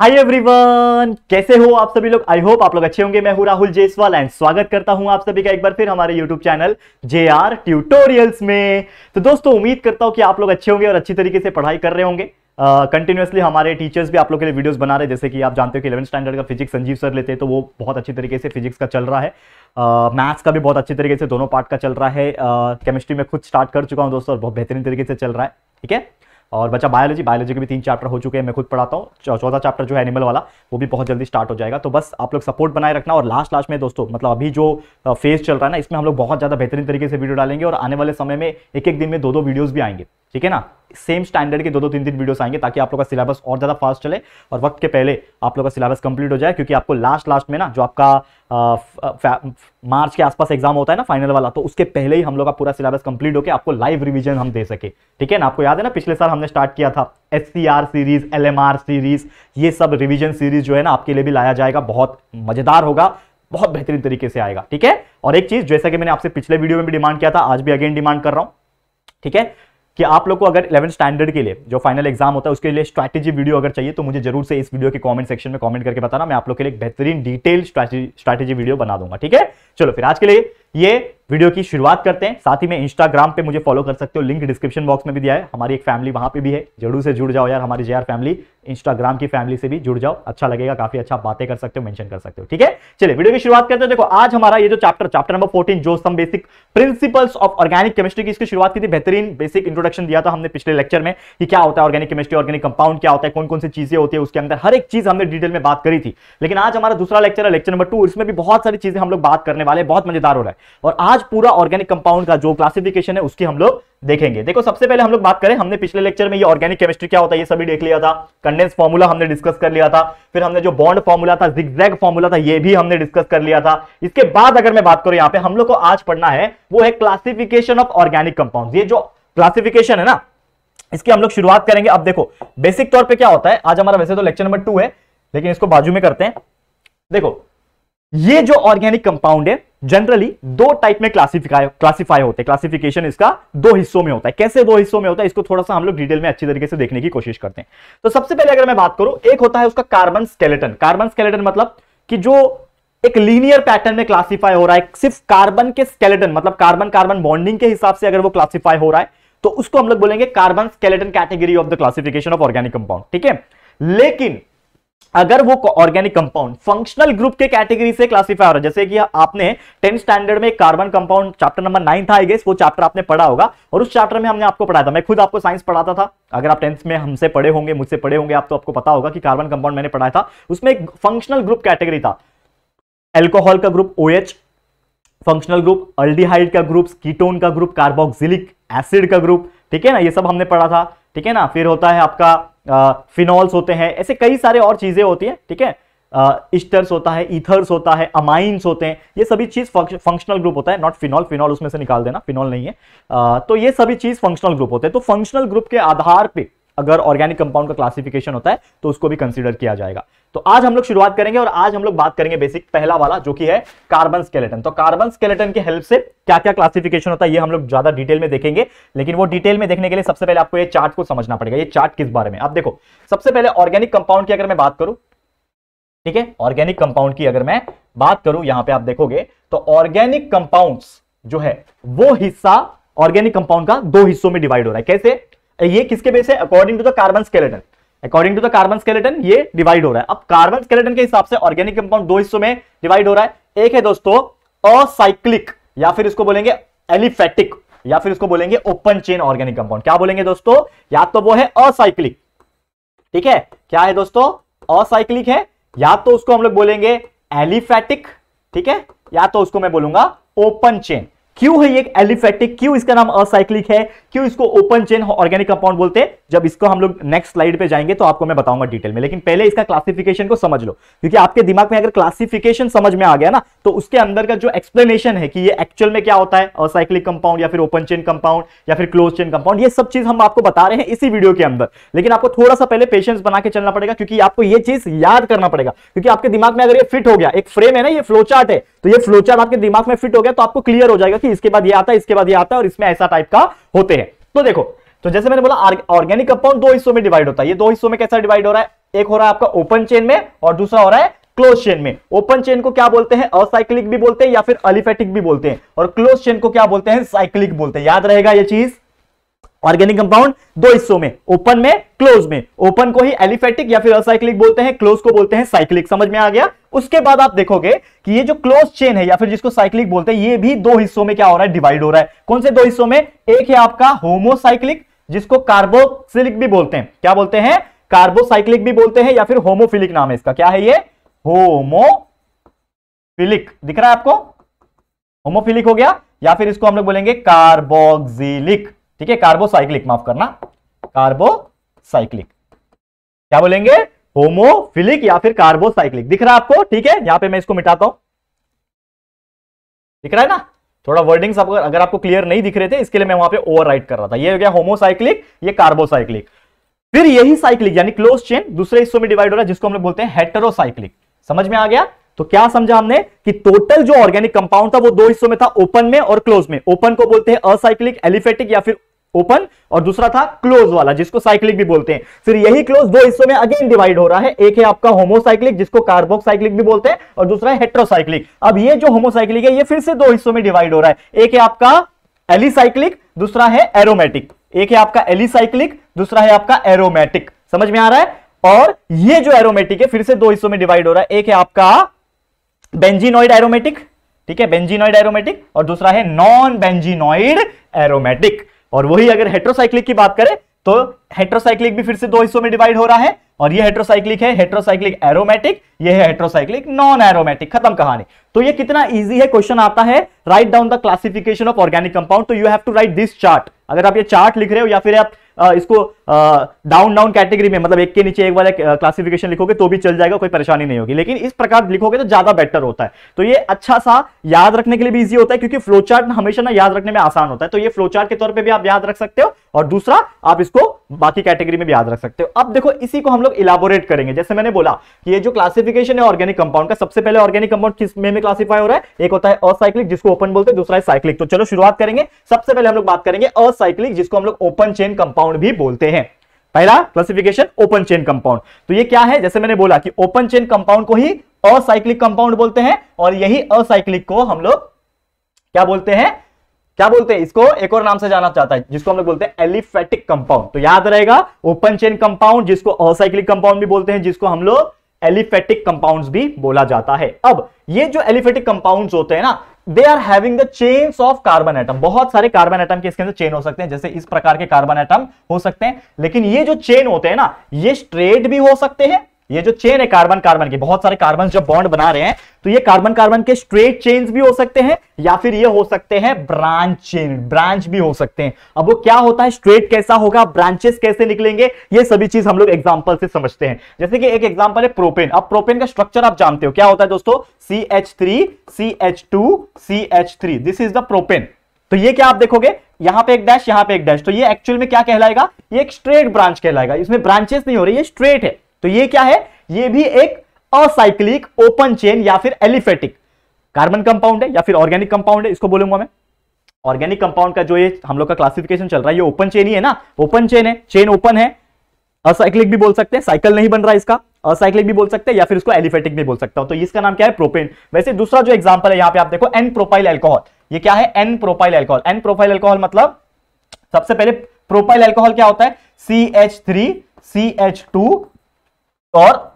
hi everyone कैसे हो आप सभी लोग आई होप आप लोग अच्छे होंगे मैं हूं राहुल जेसवाल एंड स्वागत करता हूं आप सभी का एक बार फिर हमारे YouTube channel J R tutorials में तो दोस्तों उम्मीद करता हूं कि आप लोग अच्छे होंगे और अच्छी तरीके से पढ़ाई कर रहे होंगे कंटिन्यूसली uh, हमारे टीचर्स भी आप लोग के लिए वीडियोस बना रहे जैसे कि आप जानते हो कि इलेवन स्टैंडर्ड का फिजिक्स संजीव सर लेते हैं तो वो बहुत अच्छी तरीके से फिजिक्स का चल रहा है मैथ्स uh, का भी बहुत अच्छी तरीके से दोनों पार्ट का चल रहा है केमिस्ट्री uh, में खुद स्टार्ट कर चुका हूँ दोस्तों और बहुत बेहतरीन तरीके से चल रहा है ठीक है और बच्चा बायोलॉजी बायोलॉजी के भी तीन चैप्टर हो चुके हैं मैं खुद पढ़ाता हूँ चौथा चैप्टर जो है एनिमल वाला वो भी बहुत जल्दी स्टार्ट हो जाएगा तो बस आप लोग सपोर्ट बनाए रखना और लास्ट लास्ट में दोस्तों मतलब अभी जो फेज चल रहा है ना इसमें हम लोग बहुत ज़्यादा बेहतरीन तरीके से वीडियो डालेंगे और आने वाले समय में एक एक दिन में दो दो वीडियोज़ भी आएंगे ठीक है ना सेम स्टैंडर्ड के दो दो तीन तीन वीडियोस आएंगे ताकि आप लोग का सिलेबस और ज़्यादा फास्ट चले और वक्त के पहले आप लोग का सिलेबस कंप्लीट हो जाए क्योंकि आपको लास्ट लास्ट में ना जो आपका मार्च के आसपास एग्जाम होता है ना फाइनल वाला तो उसके पहले ही हम लोग का पूरा सिलेबस कंप्लीट होकर आपको लाइव रिविजन हम दे सके ठीक है ना आपको याद है ना पिछले साल हमने स्टार्ट किया था एस सीरीज एल सीरीज ये सब रिविजन सीरीज जो है ना आपके लिए भी लाया जाएगा बहुत मज़ेदार होगा बहुत बेहतरीन तरीके से आएगा ठीक है और एक चीज जैसा कि मैंने आपसे पिछले वीडियो में भी डिमांड किया था आज भी अगेन डिमांड कर रहा हूं ठीक है कि आप लोग को अगर इलेवन स्टैंडर्ड के लिए जो फाइनल एग्जाम होता है उसके लिए स्ट्रैटेजी वीडियो अगर चाहिए तो मुझे जरूर से इस वीडियो के कमेंट सेक्शन में कमेंट करके बताना मैं आप लोग के लिए एक बेहतरीन डिटेल स्ट्रैटेजी वीडियो बना दूंगा ठीक है चलो फिर आज के लिए ये वीडियो की शुरुआत करते हैं साथ ही में इंस्टाग्राम पे मुझे फॉलो कर सकते हो लिंक डिस्क्रिप्शन बॉक्स में भी दिया है हमारी एक फैमिली वहां पे भी है जरूर से जुड़ जाओ यार हमारी जेआर फैमिली इंस्टाग्राम की फैमिली से भी जुड़ जाओ अच्छा लगेगा काफी अच्छा बातें कर सकते हो मेंशन कर सकते हो ठीक है चलिए वीडियो की शुरुआत करते हैं देखो आज हमारा ये जो चैप्टर चैप्टर नंबर फोर्टीन जो some basic principles of organic chemistry की इसकी शुरुआत की थी बेहतरीन बेसिक इंट्रोडक्शन दिया था हमने पिछले लेक्चर में कि क्या होता है ऑर्गेनिक केमिस्ट्री ऑर्गेनिक कंपाउंड क्या होता है कौन कौन सी चीजें होती है उसके अंदर हर एक चीज हमने डिटेल में बात करी थी लेकिन आज हमारा दूसरा लेक्चर है लेक्चर नंबर टू इसमें भी बहुत सारी चीजें हम लोग बात करने वाले बहुत मजेदार हो रहा है और आज पूरा ऑर्गेनिक कंपाउंड का जो क्लासिफिकेशन है उसकी हम लोग देखेंगे देखो सबसे पहले हम लोग बात करें हमने पिछले लेक्चर में ये ऑर्गेनिक केमिस्ट्री क्या होता है ये सभी देख लिया था कंडेंस फॉर्मूला हमने डिस्कस कर लिया था फिर हमने जो बॉन्ड फॉर्मूला था जिग्जैग फॉर्मूला था ये भी हमने डिस्कस कर लिया था इसके बाद अगर मैं बात करूं यहां पर हम लोग को आज पढ़ना है वो है क्लासिफिकेशन ऑफ ऑर्गेनिक कंपाउंड ये जो क्लासिफिकेशन है ना इसकी हम लोग शुरुआत करेंगे अब देखो बेसिक तौर पर क्या होता है आज हमारा वैसे तो लेक्चर नंबर टू है लेकिन इसको बाजू में करते हैं देखो ये जो ऑर्गेनिक कंपाउंड है जनरली दो टाइप में क्लासिफाई क्लासिफाई होते हैं क्लासिफिकेशन इसका दो हिस्सों में होता है कैसे दो हिस्सों में होता है इसको थोड़ा सा हम लोग डिटेल में अच्छी तरीके से देखने की कोशिश करते हैं तो सबसे पहले अगर मैं बात करूं एक होता है उसका कार्बन स्केलेटन कार्बन स्केलेटन मतलब कि जो एक लीनियर पैटर्न में क्लासीफाई हो रहा है सिर्फ कार्बन के स्केलेटन मतलब कार्बन कार्बन बॉन्डिंग के हिसाब से अगर वो क्लासीफाई हो रहा है तो उसको हम लोग बोलेंगे carbon skeleton category of the classification of organic compound ठीक है लेकिन अगर वो ऑर्गेनिक कंपाउंड फंक्शनल ग्रुप के कैटेगरी से क्लासिफाई हो रहा है जैसे कि आपने टेंथ स्टैंडर्ड में carbon compound chapter number nine था आई वो चैप्टर आपने पढ़ा होगा और उस चैप्टर में हमने आपको पढ़ाया था मैं खुद आपको साइंस पढ़ाता था अगर आप टेंथ में हमसे पढ़े होंगे मुझसे पढ़े होंगे आप तो आपको पता होगा कि कार्बन कंपाउंड मैंने पढ़ाया था उसमें एक फंक्शनल ग्रुप कैटेगरी था एल्कोहल का group O functional group aldehyde का ग्रुप कीटोन का ग्रुप कार्बोक्सिलिक एसिड का ग्रुप ठीक है ना ये सब हमने पढ़ा था ठीक है ना फिर होता है आपका फिनॉल्स होते हैं ऐसे कई सारे और चीज़ें होती हैं ठीक है इस्टर्स होता है ईथर्स होता है अमाइंस होते हैं ये सभी चीज़ फंक्शनल ग्रुप होता है नॉट फिनॉल फिनॉल उसमें से निकाल देना फिनॉल नहीं है आ, तो ये सभी चीज़ फंक्शनल ग्रुप होते हैं तो फंक्शनल ग्रुप के आधार पर अगर ऑर्गेनिक कंपाउंड का क्लासिफिकेशन होता है तो उसको भी कंसिडर किया जाएगा तो आज हम लोग शुरुआत करेंगे और आज हम लोग बात करेंगे बेसिक पहला वाला जो कि है कार्बन स्केलेटन तो कार्बन स्केलेटन के हेल्प से क्या क्या क्लासिफिकेशन होता है ये हम लोग ज्यादा डिटेल में देखेंगे लेकिन वो डिटेल में देखने के लिए सबसे पहले आपको ये चार्ट को समझना पड़ेगा ये चार्ट किस बारे में आप देखो सबसे पहले ऑर्गेनिक कंपाउंड की अगर मैं बात करूं ठीक है ऑर्गेनिक कंपाउंड की अगर मैं बात करूं यहां पर आप देखोगे तो ऑर्गेनिक कंपाउंड जो है वो हिस्सा ऑर्गेनिक कंपाउंड का दो हिस्सों में डिवाइड हो रहा है कैसे ये किसके बेस है according to the carbon skeleton according to the carbon skeleton ये डिवाइड हो रहा है अब कार्बन स्केलेटन के हिसाब से ऑर्गेनिक कंपाउंड दो हिस्सों में डिवाइड हो रहा है एक है दोस्तों असाइक्लिक या फिर इसको बोलेंगे एलिफेटिक या फिर इसको बोलेंगे ओपन चेन ऑर्गेनिक कंपाउंड क्या बोलेंगे दोस्तों या तो वो है असाइक्लिक ठीक है क्या है दोस्तों असाइक्लिक है या तो उसको हम लोग बोलेंगे एलिफेटिक ठीक है या तो उसको मैं बोलूंगा ओपन चेन क्यों है ये एलिफेटिक क्यों इसका नाम असाइक्लिक है क्यों इसको ओपन चेन ऑर्गेनिक कंपाउंड बोलते हैं जब इसको हम लोग नेक्स्ट स्लाइड पे जाएंगे तो आपको मैं बताऊंगा डिटेल में लेकिन पहले इसका क्लासिफिकेशन को समझ लो क्योंकि आपके दिमाग में अगर क्लासिफिकेशन समझ में आ गया ना तो उसके अंदर का जो एक्सप्लेनेशन है कि ये एक्चुअल में क्या होता है असाइक्लिक कंपाउंड या फिर ओपन चेन कंपाउंड या फिर क्लोज चेन कंपाउंड ये सब चीज हम आपको बता रहे हैं इसी वीडियो के अंदर लेकिन आपको थोड़ा सा पहले पेशेंस बना के चलना पड़ेगा क्योंकि आपको ये चीज याद करना पड़ेगा क्योंकि आपके दिमाग में अगर ये फिट हो गया एक फ्रेम है ना ये फ्लोचार्ट है तो ये फ्लोचार्ट आपके दिमाग में फिट हो गया तो आपको क्लियर हो जाएगा कि इसके बाद ये आता है इसके बाद ये आता है और इसमें ऐसा टाइप का होते हैं तो देखो तो जैसे मैंने बोला ऑर्गेनिक कंपाउंड दो हिस्सों में डिवाइड होता है ये दो हिस्सों में कैसा डिवाइड हो रहा है एक हो रहा है आपका ओपन चेन में और दूसरा हो रहा है क्लोज चेन में ओपन चेन को क्या बोलते हैं असाइक्लिक भी बोलते हैं या फिर अलिफेटिक भी बोलते हैं और क्लोज चेन को क्या बोलते हैं साइक्लिक बोलते हैं याद रहेगा ये चीज ऑर्गेनिक कंपाउंड दो हिस्सों में ओपन में क्लोज में ओपन को ही एलिफेटिक या फिर असाइक्लिक बोलते हैं क्लोज को बोलते हैं साइक्लिक समझ में आ गया उसके बाद आप देखोगे कि ये जो क्लोज चेन है या फिर जिसको साइक्लिक बोलते हैं ये भी दो हिस्सों में क्या हो रहा है डिवाइड हो रहा है कौन से दो हिस्सों में एक है आपका होमोसाइक्लिक जिसको कार्बोसिलिक भी बोलते हैं क्या बोलते हैं कार्बोसाइक्लिक भी बोलते हैं या फिर होमोफिलिक नाम है इसका क्या है ये होमोफिलिक दिख रहा है आपको होमोफिलिक हो गया या फिर इसको हम लोग बोलेंगे कार्बोक्सिलिक ठीक है कार्बोसाइक्लिक माफ करना कार्बोसाइक्लिक क्या बोलेंगे होमोफिलिक या फिर कार्बोसाइक्लिक दिख रहा है आपको ठीक है यहां पे मैं इसको मिटाता हूं दिख रहा है ना थोड़ा वर्डिंग्स आपको अगर आपको क्लियर नहीं दिख रहे थे इसके लिए मैं वहां पे ओवरराइट कर रहा था ये हो गया होमोसाइक्लिक ये कार्बोसाइक्लिक फिर यही साइक्लिक यानी क्लोज चेन दूसरे हिस्सों में डिवाइड हो रहा है जिसको हम लोग बोलते हैं हेटरोसाइक्लिक समझ में आ गया तो क्या समझा हमने कि टोटल जो ऑर्गेनिक कंपाउंड था वो दो हिस्सों में था ओपन में और क्लोज में ओपन को बोलते हैं असाइक्लिक एलिफेटिक या फिर ओपन और दूसरा था क्लोज वाला जिसको साइक्लिक भी बोलते हैं फिर यही क्लोज दो हिस्सों में अगेन डिवाइड हो रहा है एक है आपका होमोसाइक्लिक जिसको कार्बोक्साइक्लिक भी बोलते हैं और दूसरा है हेट्रोसाइक्लिक अब ये जो होमोसाइक्लिक है ये फिर से दो हिस्सों में डिवाइड हो रहा है एक है आपका एलिसाइक्लिक दूसरा है एरोमेटिक एक है आपका एलिसाइक्लिक दूसरा है आपका एरोमेटिक समझ में आ रहा है और ये जो एरोमेटिक है फिर से दो हिस्सों में डिवाइड हो रहा है एक है आपका बेंजीनॉइड एरोमेटिक ठीक है बेंजीनॉइड एरोमेटिक और दूसरा है नॉन बेंजीनॉइड एरोमेटिक और वही अगर हेट्रोसाइक्लिक की बात करें तो हेट्रोसाइक्लिक भी फिर से दो हिस्सों में डिवाइड हो रहा है और ये हेट्रोसाइक्लिक है हेट्रोसाइक्लिक एरोमेटिक ये है हेट्रोसाइक्लिक नॉन एरोमेटिक खत्म कहानी तो ये कितना इजी है क्वेश्चन आता है write down the classification of organic compound तो you have to write this chart अगर आप ये चार्ट लिख रहे हो या फिर आप इसको डाउन डाउन कैटेगरी में मतलब एक के नीचे एक वाला क्लासिफिकेशन लिखोगे तो भी चल जाएगा कोई परेशानी नहीं होगी लेकिन इस प्रकार लिखोगे तो ज्यादा बेटर होता है तो ये अच्छा सा याद रखने के लिए भी इजी होता है क्योंकि फ्लो चार्ट हमेशा ना याद रखने में आसान होता है तो ये फ्लो चार्ट के तौर पर भी आप याद रख सकते हो और दूसरा आप इसको बाकी कैटेगरी में भी याद रख सकते हो अब देखो इसी को हम लोग इलाबोरेट करेंगे जैसे मैंने बोला कि ये जो क्लासिफिकेशन है ऑर्गेनिक कंपाउंड का सबसे पहले ऑर्गेनिक कंपाउंड किस में, में क्लासिफाई हो रहा है एक होता है असाइक्लिक जिसको ओपन बोलते हैं दूसरा है साइक्लिक तो चलो शुरुआत करेंगे सबसे पहले हम लोग बात करेंगे असाइक्लिक जिसको हम लोग ओपन चेन कंपाउंड भी बोलते हैं पहला क्लासिफिकेशन ओपन चेन कंपाउंड तो ये क्या है जैसे मैंने बोला कि ओपन चेन कंपाउंड को ही असाइक्लिक कंपाउंड बोलते हैं और यही असाइक्लिक को हम लोग क्या बोलते हैं क्या बोलते हैं इसको एक और नाम से जाना चाहता है जिसको हम लोग बोलते हैं एलिफेटिक कंपाउंड तो याद रहेगा ओपन चेन कंपाउंड जिसको असाइक्लिक कंपाउंड भी बोलते हैं जिसको हम लोग एलिफेटिक कंपाउंड्स भी बोला जाता है अब ये जो एलिफेटिक कंपाउंड्स होते हैं ना they are having the chains of carbon atom बहुत सारे कार्बन एटम के इसके अंदर चेन हो सकते हैं जैसे इस प्रकार के कार्बन एटम हो सकते हैं लेकिन ये जो चेन होते हैं ना ये स्ट्रेट भी हो सकते हैं ये जो चेन है कार्बन कार्बन की बहुत सारे कार्बन जब बॉन्ड बना रहे हैं तो ये कार्बन कार्बन के स्ट्रेट चेन भी हो सकते हैं या फिर ये हो सकते हैं ब्रांच चेन ब्रांच भी हो सकते हैं अब वो क्या होता है स्ट्रेट कैसा होगा ब्रांचेस कैसे निकलेंगे ये सभी चीज हम लोग एग्जाम्पल से समझते हैं जैसे कि एक एग्जाम्पल है प्रोपेन अब प्रोपेन का स्ट्रक्चर आप जानते हो क्या होता है दोस्तों C H three C H two C H three this is the propane तो ये क्या आप देखोगे यहां पे एक डैश यहां पे एक डैश तो ये एक्चुअल में क्या कहलाएगा ये एक स्ट्रेट ब्रांच कहलाएगा इसमें ब्रांचेस नहीं हो रही है स्ट्रेट है तो ये क्या है ये भी एक असाइक्लिक ओपन चेन या फिर एलिफेटिक कार्बन कंपाउंड है या फिर ऑर्गेनिक कंपाउंड है इसको बोलूंगा मैं ऑर्गेनिक कंपाउंड का जो ये हम लोग का क्लासिफिकेशन चल रहा है ये ओपन चेन ही है ना ओपन चेन है चेन ओपन है असाइक्लिक भी बोल सकते हैं साइकिल नहीं बन रहा इसका असाइक्लिक भी बोल सकते हैं या फिर इसको एलिफेटिक भी बोल सकता हूं तो इसका नाम क्या है प्रोपेन वैसे दूसरा जो एग्जाम्पल है यहां पे आप देखो एन प्रोपाइल एल्कोहल ये क्या है N propyl alcohol N propyl alcohol मतलब सबसे पहले प्रोपाइल एल्कोहल क्या होता है C H three C H two और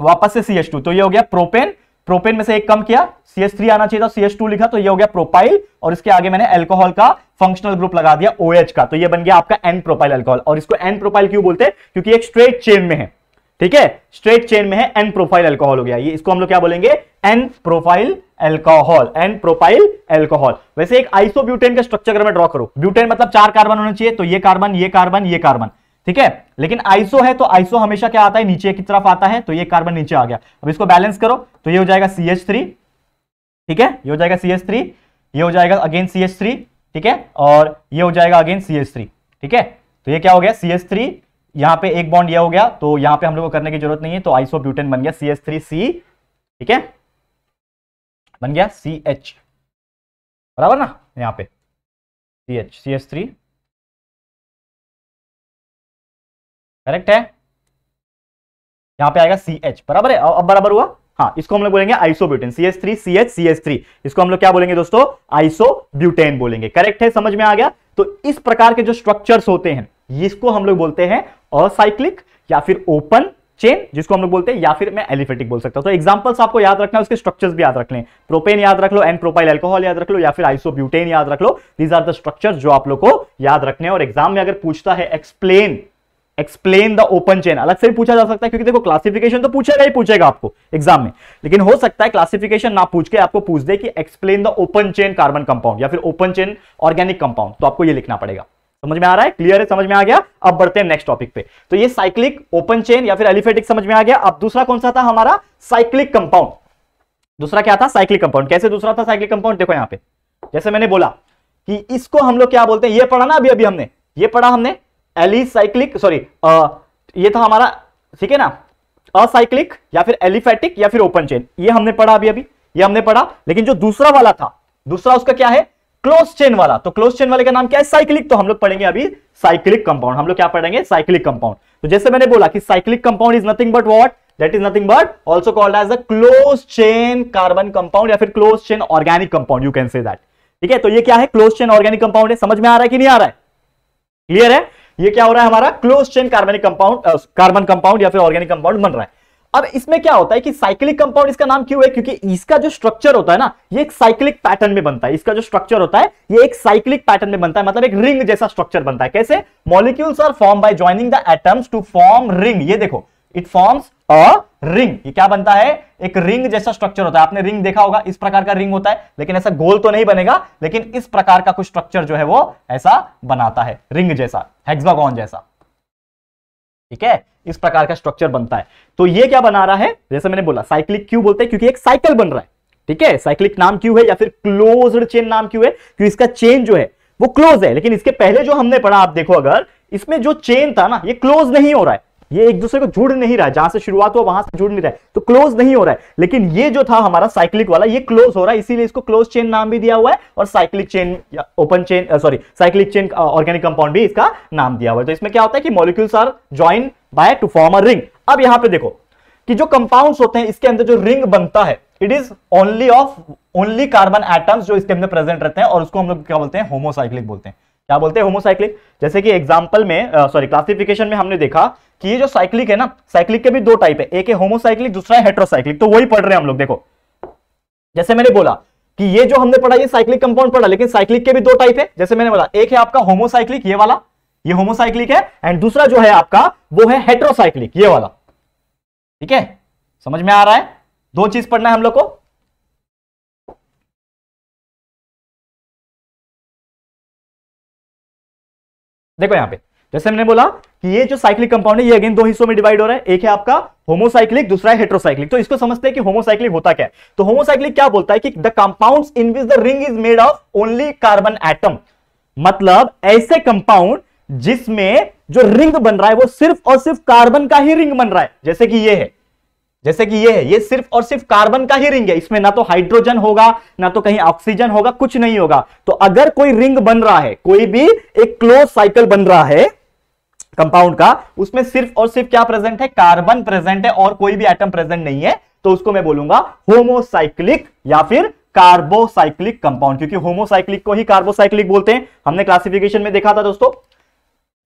वापस से सी तो ये हो गया प्रोपेन प्रोपेन में से एक कम किया सी आना चाहिए था सी लिखा तो ये हो गया प्रोपाइल और इसके आगे मैंने एल्कोहल का फंक्शनल ग्रुप लगा दिया OH का तो ये बन गया आपका एन प्रोपाइल एल्कोहल और इसको एन प्रोपाइल क्यों बोलते हैं क्योंकि एक स्ट्रेट चेन में है ठीक है स्ट्रेट चेन में है एन प्रोफाइल एल्कोहल हो गया ये इसको हम लोग क्या बोलेंगे N propyl alcohol N propyl alcohol वैसे एक आइसोब्यूटेन का स्ट्रक्चर मैं ड्रॉ करूं ब्यूटेन मतलब चार कार्बन होना चाहिए तो ये कार्बन ये कार्बन ये कार्बन ठीक है लेकिन आइसो है तो आइसो हमेशा क्या आता है नीचे की तरफ आता है तो ये कार्बन नीचे आ गया अब इसको बैलेंस करो तो ये हो जाएगा सी एच थ्री ठीक है ये हो जाएगा सी एच थ्री ये हो जाएगा अगेन सी एच थ्री ठीक है और ये हो जाएगा अगेन सी एच थ्री ठीक है तो ये क्या हो गया सी एच थ्री यहां पर एक बॉन्ड यह हो गया तो यहां पे हम लोग को करने की जरूरत नहीं है तो आइसो ब्यूटेन बन गया सी एच थ्री सी ठीक है बन गया सी एच बराबर ना यहां पे C H C H three correct है यहां पे आएगा सी एच बराबर है अब बराबर हुआ हाँ इसको हम लोग बोलेंगे isobutane C S three C H C S three इसको हम लोग क्या बोलेंगे दोस्तों आइसोब्यूटेन बोलेंगे करेक्ट है समझ में आ गया तो इस प्रकार के जो स्ट्रक्चर्स होते हैं इसको हम लोग बोलते हैं असाइक्लिक या फिर ओपन चेन जिसको हम लोग बोलते हैं या फिर मैं एलिफेटिक बोल सकता हूं तो एग्जांपल्स आपको याद रखना है उसके स्ट्रक्चर्स भी याद रख लें प्रोपेन याद रख लो एंड प्रोपाइल एल्कोहल याद रख लो या फिर आइसोब्यूटेन याद रख लो दीज आर द स्ट्रक्चर जो आप लोग को याद रखने और एग्जाम में अगर पूछता है explain explain the open chain अलग से भी पूछा जा सकता है क्योंकि देखो क्लासिफिकेशन तो पूछेगा ही पूछेगा आपको एग्जाम में लेकिन हो सकता है क्लासिफिकेशन ना पूछ के आपको पूछ दे कि explain the open chain carbon compound या फिर ओपन चेन ऑर्गेनिक कंपाउंड तो आपको यह लिखना पड़ेगा समझ में आ रहा है क्लियर है समझ में आ गया अब बढ़ते हैं नेक्स्ट टॉपिक पे तो ये साइक्लिक ओपन चेन या फिर एलिफेटिक समझ में आ गया अब दूसरा कौन सा था हमारा साइक्लिक कंपाउंड दूसरा क्या था साइक्लिक कंपाउंड कैसे दूसरा था साइक्लिक कंपाउंड देखो यहां पे जैसे मैंने बोला कि इसको हम लोग क्या बोलते हैं ये पढ़ा ना अभी अभी हमने ये पढ़ा हमने एलिसाइक्लिक सॉरी ये था हमारा ठीक है ना असाइक्लिक या फिर एलिफेटिक या फिर ओपन चेन ये हमने पढ़ा अभी अभी ये हमने पढ़ा लेकिन जो दूसरा वाला था दूसरा उसका क्या है क्लोज चेन वाला तो क्लोज चेन वाले का नाम क्या है साइक्लिक तो हम लोग पढ़ेंगे अभी साइक्लिक कंपाउंड हम लोग क्या पढ़ेंगे साइक्लिक कंपाउंड तो जैसे मैंने बोला कि cyclic compound is nothing but what that is nothing but also called as a close chain carbon compound या फिर close chain organic compound you can say that ठीक है तो ये क्या है क्लोज चेन ऑर्गेनिक कंपाउंड है समझ में आ रहा है कि नहीं आ रहा है क्लियर है ये क्या हो रहा है हमारा क्लोज चेन कार्बनिक कंपाउंड कार्बन कंपाउंड या फिर ऑर्गेनिक कंपाउंड बन रहा है अब इसमें क्या होता है कि साइक्लिक कंपाउंड इसका नाम क्यों है क्योंकि इसका जो स्ट्रक्चर होता है ना ये एक साइक्लिक पैटर्न में बनता है इसका जो स्ट्रक्चर होता है ये एक साइक्लिक पैटर्न में बनता है मतलब एक रिंग जैसा स्ट्रक्चर बनता है कैसे molecules are form by joining the atoms to form ring ये देखो इट फॉर्म्स अ रिंग ये क्या बनता है एक रिंग जैसा स्ट्रक्चर होता है आपने रिंग देखा होगा इस प्रकार का रिंग होता है लेकिन ऐसा गोल तो नहीं बनेगा लेकिन इस प्रकार का कुछ स्ट्रक्चर जो है वो ऐसा बनाता है रिंग जैसा हेक्सागोन जैसा ठीक है इस प्रकार का स्ट्रक्चर बनता है तो ये क्या बना रहा है जैसे मैंने बोला साइक्लिक क्यों बोलते हैं क्योंकि एक साइकिल बन रहा है ठीक है साइक्लिक नाम क्यों है या फिर क्लोज चेन नाम क्यों है क्योंकि इसका चेन जो है वो क्लोज है लेकिन इसके पहले जो हमने पढ़ा आप देखो अगर इसमें जो चेन था ना ये क्लोज नहीं हो रहा है ये एक दूसरे को जुड़ नहीं रहा है जहां से शुरुआत हुआ वहां से जुड़ नहीं रहा है तो क्लोज नहीं हो रहा है लेकिन ये जो था हमारा साइक्लिक वाला ये क्लोज हो रहा है इसीलिए इसको क्लोज चेन नाम भी दिया हुआ है और cyclic chain open chain sorry cyclic chain organic compound भी इसका नाम दिया हुआ है तो इसमें क्या होता है कि molecules are join by to form a ring अब यहां पर देखो कि जो कंपाउंड्स होते हैं इसके अंदर जो रिंग बनता है it is only of only carbon atoms जो इसके अंदर प्रेजेंट रहते हैं और उसको हम लोग क्या बोलते हैं होमोसाइक्लिक बोलते हैं क्या बोलते हैं होमोसाइक्लिक जैसे कि एग्जाम्पल में सॉरी क्लासिफिकेशन में हमने देखा कि ये जो साइक्लिक है ना साइक्लिक के भी दो टाइप है एक है होमोसाइक्लिक दूसरा है हेट्रोसाइक्लिक तो वही पढ़ रहे हैं हम लोग देखो जैसे मैंने बोला कि ये जो हमने पढ़ा ये साइक्लिक कंपाउंड पढ़ा लेकिन साइक्लिक के भी दो टाइप है जैसे मैंने बोला एक है आपका होमोसाइक्लिक ये वाला ये होमोसाइक्लिक है एंड दूसरा जो है आपका वो है हेट्रोसाइक्लिक ये वाला ठीक है समझ में आ रहा है दो चीज पढ़ना है हम लोग को देखो यहां पे जैसे हमने बोला कि ये जो साइक्लिक कंपाउंड है ये अगेन दो हिस्सों में डिवाइड हो रहा है एक है आपका होमोसाइक्लिक दूसरा है हेट्रोसाइक्लिक तो इसको समझते हैं कि होमोसाइक्लिक होता क्या है तो होमोसाइक्लिक क्या बोलता है कि the compound in which the ring is made of only carbon atom मतलब ऐसे कंपाउंड जिसमें जो रिंग बन रहा है वो सिर्फ और सिर्फ कार्बन का ही रिंग बन रहा है जैसे कि ये है जैसे कि ये है ये सिर्फ और सिर्फ कार्बन का ही रिंग है इसमें ना तो हाइड्रोजन होगा ना तो कहीं ऑक्सीजन होगा कुछ नहीं होगा तो अगर कोई रिंग बन रहा है कोई भी एक क्लोज साइकिल बन रहा है कंपाउंड का उसमें सिर्फ और सिर्फ क्या प्रेजेंट है कार्बन प्रेजेंट है और कोई भी एटम प्रेजेंट नहीं है तो उसको मैं बोलूंगा होमोसाइक्लिक या फिर कार्बोसाइक्लिक कंपाउंड क्योंकि होमोसाइक्लिक को ही कार्बोसाइक्लिक बोलते हैं हमने क्लासिफिकेशन में देखा था दोस्तों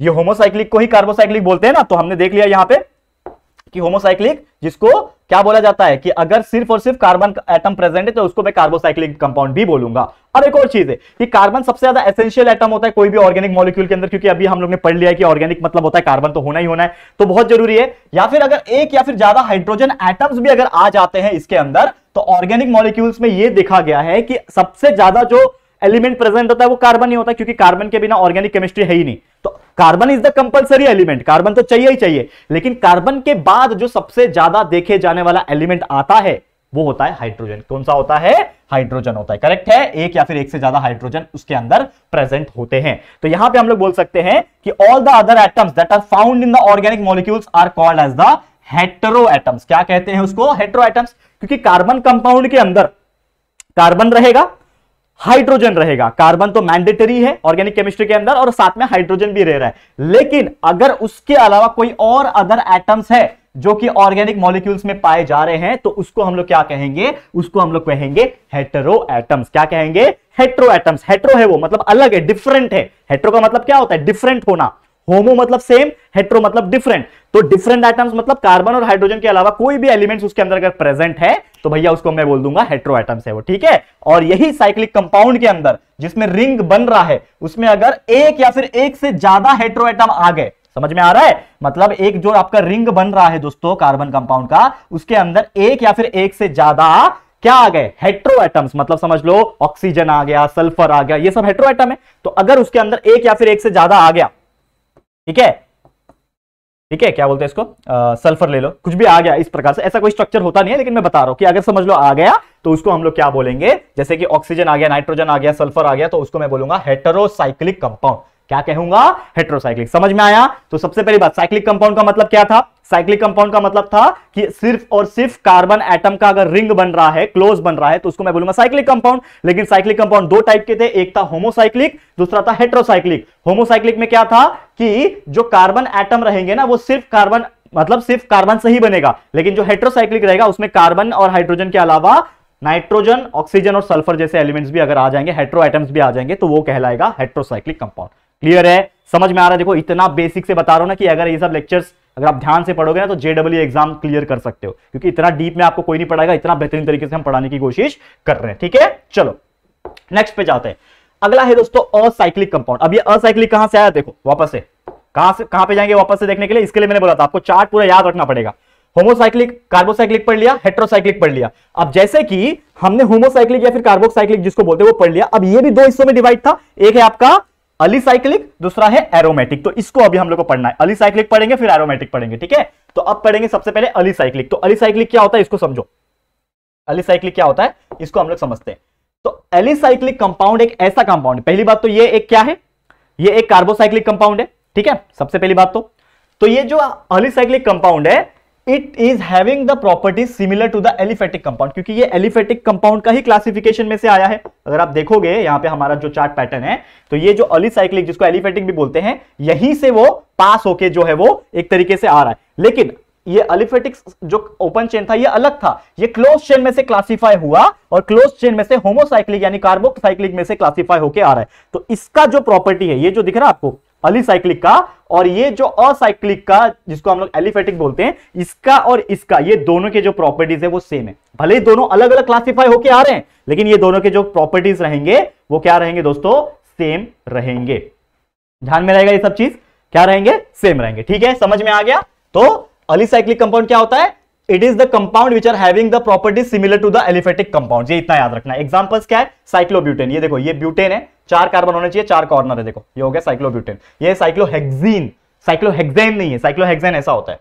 ये होमोसाइक्लिक को ही कार्बोसाइक्लिक बोलते हैं ना तो हमने देख लिया यहां पर कि होमोसाइक्लिक जिसको क्या बोला जाता है कि अगर सिर्फ और सिर्फ कार्बन एटम प्रेजेंट है तो उसको मैं कार्बोसाइक्लिक कंपाउंड भी बोलूंगा अब एक और चीज है कि कार्बन सबसे ज्यादा एसेंशियल एटम होता है कोई भी ऑर्गेनिक मॉलिक्यूल के अंदर क्योंकि अभी हम लोग ने पढ़ लिया है कि ऑर्गेनिक मतलब होता है कार्बन तो होना ही होना है तो बहुत जरूरी है या फिर अगर एक या फिर ज्यादा हाइड्रोजन एटम्स भी अगर आ जाते हैं इसके अंदर तो ऑर्गेनिक मॉलिक्यूल्स में यह देखा गया है कि सबसे ज्यादा जो एलिमेंट प्रेजेंट होता है वो कार्बन ही होता है क्योंकि कार्बन के बिना ऑर्गेनिक केमिस्ट्री है ही नहीं carbon is the compulsory element carbon तो चाहिए ही चाहिए लेकिन कार्बन के बाद जो सबसे ज्यादा देखे जाने वाला एलिमेंट आता है वो होता है हाइड्रोजन कौन सा होता है हाइड्रोजन होता है करेक्ट है एक या फिर एक से ज्यादा हाइड्रोजन उसके अंदर प्रेजेंट होते हैं तो यहां पे हम लोग बोल सकते हैं कि all the other atoms that are found in the organic molecules are called as the hetero atoms क्या कहते हैं उसको हेट्रो एटम्स क्योंकि कार्बन कंपाउंड के अंदर कार्बन रहेगा हाइड्रोजन रहेगा कार्बन तो मैंडेटरी है ऑर्गेनिक केमिस्ट्री के अंदर और साथ में हाइड्रोजन भी रह रहा है लेकिन अगर उसके अलावा कोई और अदर एटम्स है जो कि ऑर्गेनिक मॉलिक्यूल्स में पाए जा रहे हैं तो उसको हम लोग क्या कहेंगे उसको हम लोग कहेंगे हेट्रो एटम्स क्या कहेंगे हेट्रो एटम्स हेट्रो है वो मतलब अलग है डिफरेंट है हेट्रो का मतलब क्या होता है डिफरेंट होना होमो मतलब सेम हेट्रो मतलब डिफरेंट तो डिफरेंट आइटम्स मतलब कार्बन और हाइड्रोजन के अलावा कोई भी एलिमेंट्स उसके अंदर अगर प्रेजेंट है तो भैया उसको मैं बोल दूंगा हेट्रो आइटम्स है वो ठीक है और यही साइक्लिक कंपाउंड के अंदर जिसमें रिंग बन रहा है उसमें अगर एक या फिर एक से ज्यादा हेट्रो आइटम आ गए समझ में आ रहा है मतलब एक जो आपका रिंग बन रहा है दोस्तों कार्बन कंपाउंड का उसके अंदर एक या फिर एक से ज्यादा क्या आ गए हेट्रो आइटम्स मतलब समझ लो ऑक्सीजन आ गया सल्फर आ गया ये सब हेट्रो आइटम है तो अगर उसके अंदर एक या फिर एक से ज्यादा आ गया ठीक है ठीक है क्या बोलते हैं इसको आ, सल्फर ले लो कुछ भी आ गया इस प्रकार से ऐसा कोई स्ट्रक्चर होता नहीं है लेकिन मैं बता रहा हूं कि अगर समझ लो आ गया तो उसको हम लोग क्या बोलेंगे जैसे कि ऑक्सीजन आ गया नाइट्रोजन आ गया सल्फर आ गया तो उसको मैं बोलूंगा हेटरोसाइक्लिक कंपाउंड क्या कहूंगा हेट्रोसाइक्लिक समझ में आया तो सबसे पहली बात साइक्लिक कंपाउंड का मतलब क्या था साइक्लिक कंपाउंड का मतलब था कि सिर्फ और सिर्फ कार्बन एटम का अगर रिंग बन रहा है क्लोज बन रहा है तो उसको मैं बोलूंगा साइक्लिक कंपाउंड लेकिन साइक्लिक कंपाउंड दो टाइप के थे एक था होमोसाइक्लिक दूसरा था हेट्रोसाइक्लिक होमोसाइक्लिक में क्या था कि जो कार्बन एटम रहेंगे ना वो सिर्फ कार्बन मतलब सिर्फ कार्बन से ही बनेगा लेकिन जो हेट्रोसाइक्लिक रहेगा उसमें कार्बन और हाइड्रोजन के अलावा नाइट्रोजन ऑक्सीजन और सल्फर जैसे एलिमेंट्स भी अगर आ जाएंगे हेट्रो आइटम्स भी आ जाएंगे तो वो कहलाएगा हेट्रोसाइक्लिक कंपाउंड क्लियर है समझ में आ रहा है देखो इतना बेसिक से बता रहा हूं ना कि अगर ये सब लेक्चर्स अगर आप ध्यान से पढ़ोगे ना तो जेडब्ल्यू एग्जाम क्लियर कर सकते हो क्योंकि इतना डीप में आपको कोई नहीं पढ़ाएगा इतना बेहतरीन तरीके से हम पढ़ाने की कोशिश कर रहे हैं ठीक है चलो नेक्स्ट पे जाते हैं अगला है दोस्तों असाइक्लिक कंपाउंड अब ये असाइक्लिक कहां से आया देखो वापस से कहां से कहां पे जाएंगे वापस से देखने के लिए इसके लिए मैंने बोला था आपको चार्ट पूरा याद रखना पड़ेगा होमोसाइक्लिक कार्बोसाइक्लिक पढ़ लिया हेट्रोसाइक्लिक पढ़ लिया अब जैसे कि हमने होमोसाइक्लिक या फिर कार्बोसाइक्लिक जिसको बोलते हैं वो पढ़ लिया अब ये भी दो हिस्सों में डिवाइड था एक है आपका अलीसाइक्लिक दूसरा है एरोमेटिक तो इसको अभी हम लोग को पढ़ना है अलीसाइक्लिक पढ़ेंगे फिर एरोमेटिक पढ़ेंगे ठीक है तो अब पढ़ेंगे सबसे पहले अलीसाइक्लिक तो अलीसाइक्लिक क्या होता है इसको समझो अलीसाइक्लिक क्या होता है इसको हम लोग समझते हैं तो अलीसाइक्लिक कंपाउंड एक ऐसा कंपाउंड पहली बात तो ये एक क्या है ये एक कार्बोसाइक्लिक कंपाउंड है ठीक है सबसे पहली बात तो तो ये जो अलीसाइक्लिक कंपाउंड है it is having the properties similar to the aliphatic compound क्योंकि ये एलिफेटिक कंपाउंड का ही क्लासिफिकेशन में से आया है अगर आप देखोगे यहां पे हमारा जो चार्ट पैटर्न है तो ये जो अलीसाइक्लिक जिसको एलिफेटिक भी बोलते हैं यहीं से वो पास होके जो है वो एक तरीके से आ रहा है लेकिन ये अलिफेटिक जो ओपन चेन था ये अलग था ये क्लोज चेन में से क्लासिफाई हुआ और क्लोज चेन में से होमोसाइक्लिक यानी कार्बोसाइक्लिक में से क्लासिफाई होके आ रहा है तो इसका जो प्रॉपर्टी है ये जो दिख रहा है आपको अलीसाइक्लिक का और ये जो असाइक्लिक का जिसको हम लोग एलिफेटिक बोलते हैं इसका और इसका ये दोनों के जो प्रॉपर्टीज है वो सेम है भले दोनों अलग अलग क्लासिफाई होके आ रहे हैं लेकिन ये दोनों के जो प्रॉपर्टीज रहेंगे वो क्या रहेंगे दोस्तों सेम रहेंगे ध्यान में रहेगा ये सब चीज क्या रहेंगे सेम रहेंगे ठीक है समझ में आ गया तो अलीसाइक्लिक कंपाउंड क्या होता है it is the compound which are having the property similar to the aliphatic compound ये इतना याद रखना एग्जाम्पल्स क्या है साइक्लोब्यूटेन ये देखो ये ब्यूटेन है चार कार्बन होने चाहिए चार कॉर्नर है देखो ये हो गया साइक्लोब्यूटेन ये साइक्लोहेक्न साइक्लोहेक्न नहीं है साइक्लोहेक्न ऐसा होता है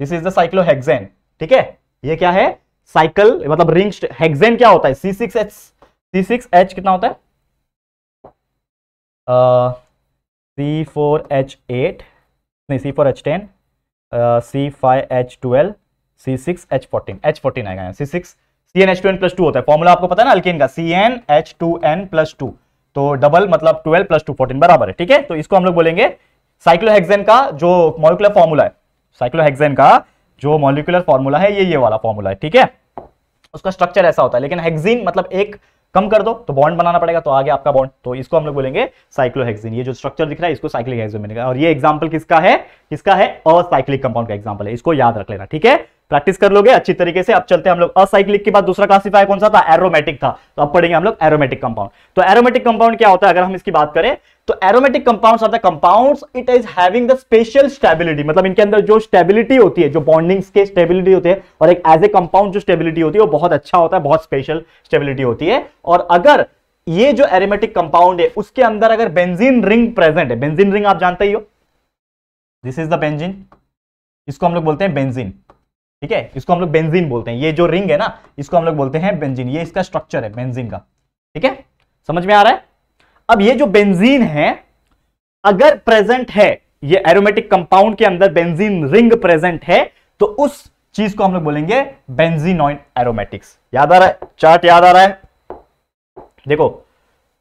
दिस इज द साइक्लोहेक्न ठीक है ये क्या है साइकिल मतलब रिंग हेक्सेन क्या होता है C six H C six H कितना होता है सी फोर एच एट नहीं C four H ten C five H twelve C six H fourteen H fourteen आएगा C six C N H two N plus two होता है formula आपको पता है ना अल्किन का C N H two N plus two तो double मतलब ट्वेल्व प्लस टू फोर्टीन बराबर है ठीक है तो इसको हम लोग बोलेंगे साइक्लोहेक्सेन का जो मॉलिकुलर फॉर्मूला है साइक्लोहेक्सेन का जो मॉलिकुलर फॉर्मूला है ये ये वाला फॉर्मूला है ठीक है उसका स्ट्रक्चर ऐसा होता है लेकिन हेक्सिन मतलब एक कम कर दो तो बॉन्ड बनाना पड़ेगा तो आ गया आपका बॉन्ड तो इसको हम लोग बोलेंगे साइक्लोहेक्सिन ये जो स्ट्रक्चर दिख रहा है इसको साइक्लिक हेक्सेन और ये एग्जाम्पल किसका है किसका है असाइक्लिक कंपाउंड का एग्जाम्पल है इसको याद रख लेना ठीक है प्रैक्टिस कर लोगे अच्छी तरीके से अब चलते हैं हम लोग असाइक्लिक के बाद दूसरा क्लासिफायर कौन सा था एरोमेटिक था तो अब पढ़ेंगे हम लोग एरोमेटिक कंपाउंड तो एरोमेटिक कंपाउंड क्या होता है अगर हम इसकी बात करें तो aromatic compound are the compound it is having the special stability मतलब इनके अंदर जो स्टेबिलिटी होती है जो बॉन्डिंग्स के स्टेबिलिटी होती है और एक एज ए कंपाउंड जो स्टेबिलिटी होती है वो बहुत अच्छा होता है बहुत स्पेशल स्टेबिलिटी होती है और अगर ये जो एरोमेटिक कंपाउंड है उसके अंदर अगर बेंजीन रिंग प्रेजेंट है बेंजीन रिंग आप जानते ही हो दिस इज द बेंजीन इसको हम लोग बोलते हैं बेंजीन ठीक है इसको हम लोग बेंजीन बोलते हैं ये जो रिंग है ना इसको हम लोग बोलते हैं बेंजीन ये इसका स्ट्रक्चर है बेंजीन का ठीक है समझ में आ रहा है अब ये जो बेंजीन है अगर प्रेजेंट है ये एरोमेटिक कंपाउंड के अंदर बेंजीन रिंग प्रेजेंट है तो उस चीज को हम लोग बोलेंगे बेंजीनॉइन एरोमेटिक्स याद आ रहा है चार्ट याद आ रहा है देखो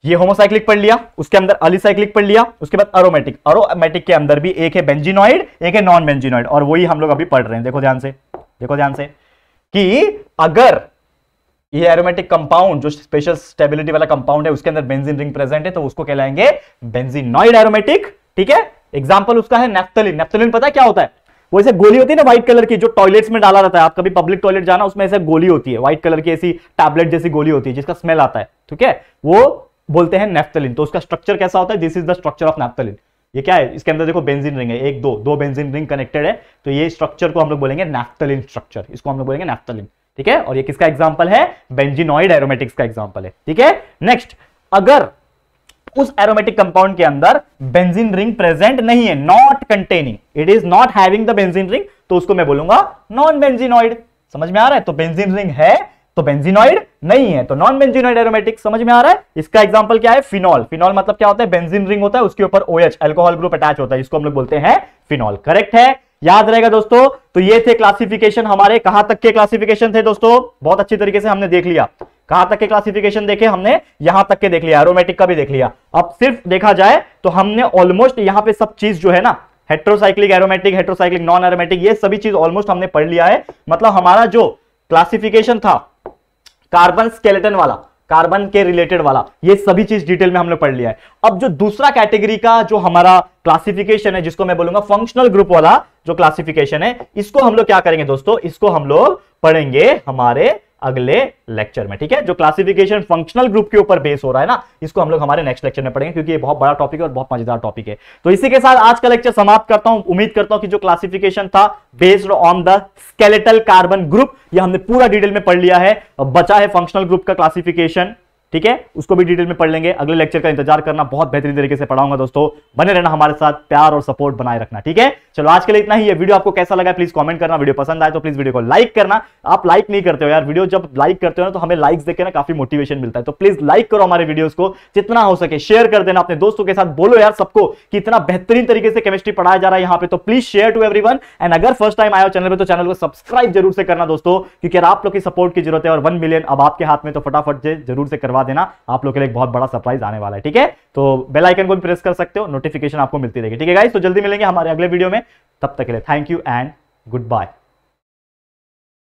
ये होमोसाइक्लिक पढ़ लिया उसके अंदर अलीसाइक्लिक पढ़ लिया उसके बाद अरोमेटिक अरोमेटिक के अंदर भी एक है बेंजीनॉइड एक है नॉन बेंजीनॉइड और वही हम लोग अभी पढ़ रहे हैं देखो ध्यान से देखो ध्यान से कि अगर ये एरोमेटिक कंपाउंड जो स्पेशल स्टेबिलिटी वाला कंपाउंड है उसके अंदर बेंजीन रिंग प्रेजेंट है तो उसको कहलाएंगे बेंजीनॉइड एरोमेटिक ठीक है एग्जाम्पल उसका है नेफ्थलिन नेफ्थलिन पता है क्या होता है वो ऐसे गोली होती है ना व्हाइट कलर की जो टॉयलेट्स में डाला रहता है आप कभी पब्लिक टॉयलेट जाना उसमें ऐसे गोली होती है व्हाइट कलर की ऐसी टैबलेट जैसी गोली होती है जिसका स्मेल आता है ठीक है वो बोलते हैं नेफ्थलिन तो उसका स्ट्रक्चर कैसा होता है this is the structure of naphthalene ये क्या है इसके अंदर देखो बेंजीन रिंग है एक दो दो बेंजीन रिंग कनेक्टेड है तो ये स्ट्रक्चर को हम लोग बोलेंगे नैफ्तलिन स्ट्रक्चर इसको हम लोग बोलेंगे नैफ्तलिन ठीक है और ये किसका एग्जाम्पल है बेंजीनॉइड एरोमेटिक्स का एग्जाम्पल है ठीक है नेक्स्ट अगर उस एरोमेटिक कंपाउंड के अंदर बेंजीन रिंग प्रेजेंट नहीं है not containing it is not having the benzene ring तो उसको मैं बोलूंगा नॉन बेंजीनॉइड समझ में आ रहा है तो बेंजीन रिंग है तो बेंजीनॉइड नहीं है तो नॉन बेंजीनॉइड एरोमेटिक समझ में आ रहा है इसका एग्जांपल क्या है फिनॉल फिनॉल मतलब क्या होता है बेंजीन रिंग होता है उसके ऊपर ओएच अल्कोहल ग्रुप अटैच होता है इसको हम लोग बोलते हैं फिनॉल करेक्ट है याद रहेगा दोस्तों तो ये थे क्लासिफिकेशन हमारे कहां तक के क्लासिफिकेशन थे दोस्तों बहुत अच्छी तरीके से हमने देख लिया कहां तक के क्लासिफिकेशन देखे हमने यहां तक के देख लिया एरोमेटिक का भी देख लिया अब सिर्फ देखा जाए तो हमने ऑलमोस्ट यहां पे सब चीज जो है ना heterocyclic aromatic heterocyclic non aromatic ये सभी चीज ऑलमोस्ट हमने पढ़ लिया है मतलब हमारा जो क्लासिफिकेशन था कार्बन स्केलेटन वाला कार्बन के रिलेटेड वाला ये सभी चीज डिटेल में हमने पढ़ लिया है अब जो दूसरा कैटेगरी का जो हमारा क्लासिफिकेशन है जिसको मैं बोलूंगा फंक्शनल ग्रुप वाला जो क्लासिफिकेशन है इसको हम लोग क्या करेंगे दोस्तों इसको हम लोग पढ़ेंगे हमारे अगले लेक्चर में ठीक है जो क्लासिफिकेशन फंक्शनल ग्रुप के ऊपर बेस हो रहा है ना इसको हम लोग हमारे नेक्स्ट लेक्चर में पढ़ेंगे क्योंकि ये बहुत बड़ा टॉपिक है और बहुत मजेदार टॉपिक है तो इसी के साथ आज का लेक्चर समाप्त करता हूं उम्मीद करता हूं कि जो क्लासिफिकेशन था based on the skeletal carbon group यह हमने पूरा डिटेल में पढ़ लिया है बचा है फंक्शनल ग्रुप का क्लासिफिकेशन ठीक है उसको भी डिटेल में पढ़ लेंगे अगले लेक्चर का इंतजार करना बहुत बेहतरीन तरीके से पढ़ाऊंगा दोस्तों बने रहना हमारे साथ प्यार और सपोर्ट बनाए रखना ठीक है चलो आज के लिए इतना ही है वीडियो आपको कैसा लगा प्लीज कमेंट करना वीडियो पसंद आए तो प्लीज वीडियो को लाइक करना आप लाइक नहीं करते हो यार वीडियो जब लाइक करते हो ना तो हमें लाइक देख ना काफी मोटिवेशन मिलता है तो प्लीज लाइक करो हमारे वीडियो को जितना हो सके शेयर कर देना अपने दोस्तों के साथ बोलो यार सबको कि इतना बेहतरीन तरीके से केमिस्ट्री पढ़ाया जा रहा है यहाँ पे तो please share to every and अगर फर्स्ट टाइम आयो चैनल पर तो चैनल को सब्सक्राइब जरूर से करना दोस्तों क्योंकि आप लोग की सपोर्ट की जरूरत है और वन मिलियन अब आपके हाथ में तो फटाफट से जरूर से करवा दबा देना आप लोग के लिए बहुत बड़ा सरप्राइज आने वाला है ठीक है तो बेलाइकन को भी प्रेस कर सकते हो नोटिफिकेशन आपको मिलती रहेगी ठीक है गाइस तो जल्दी मिलेंगे हमारे अगले वीडियो में तब तक के लिए thank you and good bye